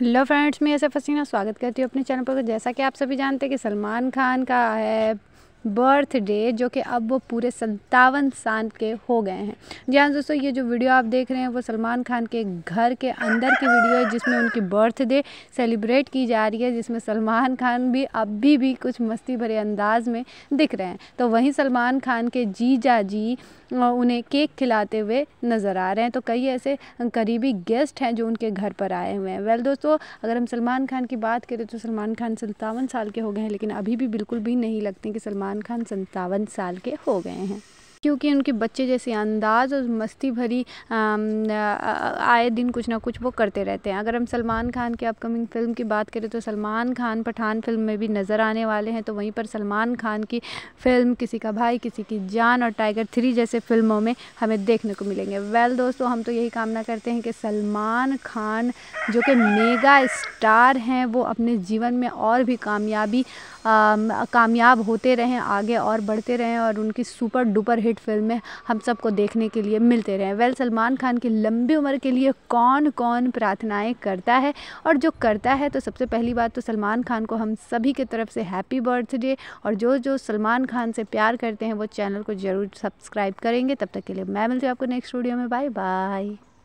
hello friends मैं ऐसे फसीना स्वागत करती हूँ अपने चैनल पर जैसा कि आप सभी जानते हैं कि सलमान खान का है बर्थडे जो कि अब वो पूरे सत्तावन साल के हो गए हैं जी हाँ दोस्तों ये जो वीडियो आप देख रहे हैं वो सलमान खान के घर के अंदर की वीडियो है जिसमें उनकी बर्थडे सेलिब्रेट की जा रही है जिसमें सलमान खान भी अभी भी कुछ मस्ती भरे अंदाज में दिख रहे हैं तो वहीं सलमान खान के जीजा जी उन्हें केक खिलाते हुए नज़र आ रहे हैं तो कई ऐसे करीबी गेस्ट हैं जो उनके घर पर आए हुए हैं वेल दोस्तों अगर हम सलमान खान की बात करें तो सलमान खान सत्तावन साल के हो गए हैं लेकिन अभी भी बिल्कुल भी नहीं लगते कि सलमान खान सत्तावन साल के हो गए हैं क्योंकि उनके बच्चे जैसे अंदाज़ और मस्ती भरी आए दिन कुछ ना कुछ वो करते रहते हैं अगर हम सलमान खान की अपकमिंग फ़िल्म की बात करें तो सलमान खान पठान फिल्म में भी नज़र आने वाले हैं तो वहीं पर सलमान खान की फ़िल्म किसी का भाई किसी की जान और टाइगर थ्री जैसे फिल्मों में हमें देखने को मिलेंगे वेल दोस्तों हम तो यही कामना करते हैं कि सलमान खान जो कि मेगा स्टार हैं वो अपने जीवन में और भी कामयाबी कामयाब होते रहें आगे और बढ़ते रहें और उनकी सुपर डुपर हिट फिल्में हम सबको देखने के लिए मिलते रहें वेल सलमान खान की लंबी उम्र के लिए कौन कौन प्रार्थनाएँ करता है और जो करता है तो सबसे पहली बात तो सलमान खान को हम सभी की तरफ से हैप्पी बर्थडे और जो जो सलमान खान से प्यार करते हैं वो चैनल को ज़रूर सब्सक्राइब करेंगे तब तक के लिए मैं मिलती हूँ आपको नेक्स्ट वीडियो में बाय बाय